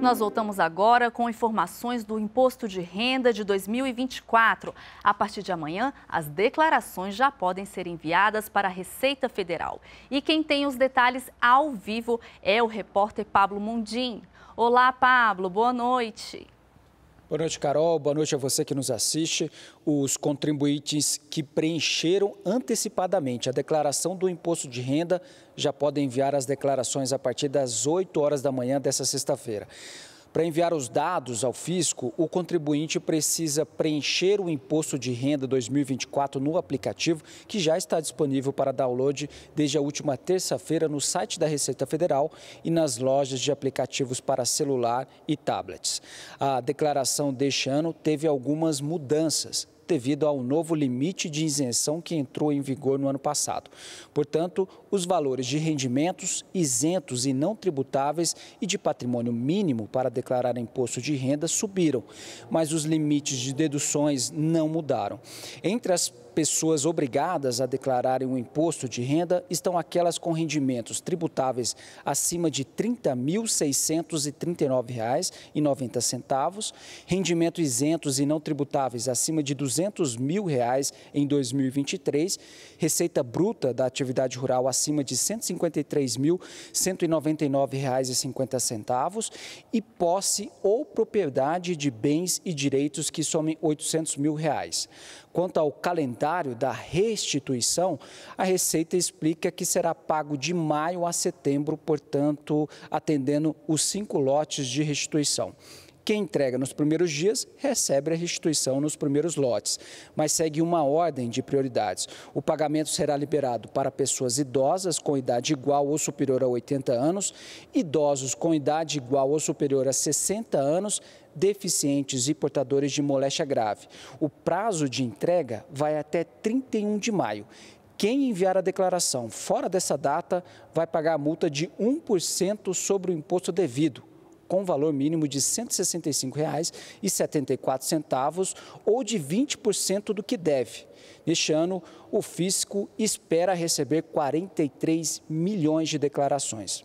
Nós voltamos agora com informações do Imposto de Renda de 2024. A partir de amanhã, as declarações já podem ser enviadas para a Receita Federal. E quem tem os detalhes ao vivo é o repórter Pablo Mundim. Olá, Pablo, boa noite. Boa noite, Carol. Boa noite a você que nos assiste. Os contribuintes que preencheram antecipadamente a declaração do imposto de renda já podem enviar as declarações a partir das 8 horas da manhã dessa sexta-feira. Para enviar os dados ao fisco, o contribuinte precisa preencher o imposto de renda 2024 no aplicativo, que já está disponível para download desde a última terça-feira no site da Receita Federal e nas lojas de aplicativos para celular e tablets. A declaração deste ano teve algumas mudanças devido ao novo limite de isenção que entrou em vigor no ano passado. Portanto, os valores de rendimentos isentos e não tributáveis e de patrimônio mínimo para declarar imposto de renda subiram, mas os limites de deduções não mudaram. Entre as pessoas obrigadas a declararem um imposto de renda estão aquelas com rendimentos tributáveis acima de R$ 30.639,90, rendimentos isentos e não tributáveis acima de R$ 200 mil reais em 2023, receita bruta da atividade rural acima acima de R$ 153.199,50 e posse ou propriedade de bens e direitos que somem R$ 800 mil. Reais. Quanto ao calendário da restituição, a Receita explica que será pago de maio a setembro, portanto, atendendo os cinco lotes de restituição. Quem entrega nos primeiros dias recebe a restituição nos primeiros lotes, mas segue uma ordem de prioridades. O pagamento será liberado para pessoas idosas com idade igual ou superior a 80 anos, idosos com idade igual ou superior a 60 anos, deficientes e portadores de moléstia grave. O prazo de entrega vai até 31 de maio. Quem enviar a declaração fora dessa data vai pagar a multa de 1% sobre o imposto devido, com valor mínimo de R$ 165,74 ou de 20% do que deve. Neste ano, o fisco espera receber 43 milhões de declarações.